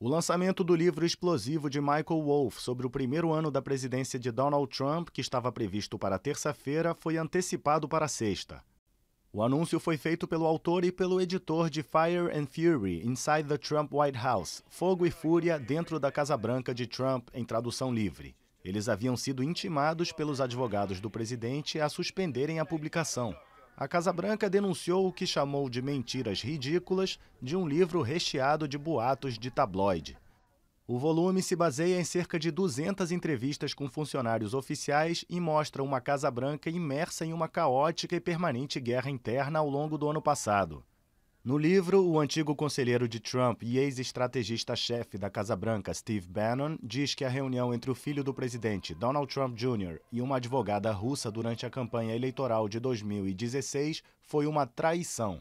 O lançamento do livro explosivo de Michael Wolff sobre o primeiro ano da presidência de Donald Trump, que estava previsto para terça-feira, foi antecipado para sexta. O anúncio foi feito pelo autor e pelo editor de Fire and Fury: Inside the Trump White House Fogo e Fúria dentro da Casa Branca de Trump, em tradução livre. Eles haviam sido intimados pelos advogados do presidente a suspenderem a publicação a Casa Branca denunciou o que chamou de mentiras ridículas de um livro recheado de boatos de tabloide. O volume se baseia em cerca de 200 entrevistas com funcionários oficiais e mostra uma Casa Branca imersa em uma caótica e permanente guerra interna ao longo do ano passado. No livro, o antigo conselheiro de Trump e ex-estrategista-chefe da Casa Branca, Steve Bannon, diz que a reunião entre o filho do presidente, Donald Trump Jr., e uma advogada russa durante a campanha eleitoral de 2016 foi uma traição.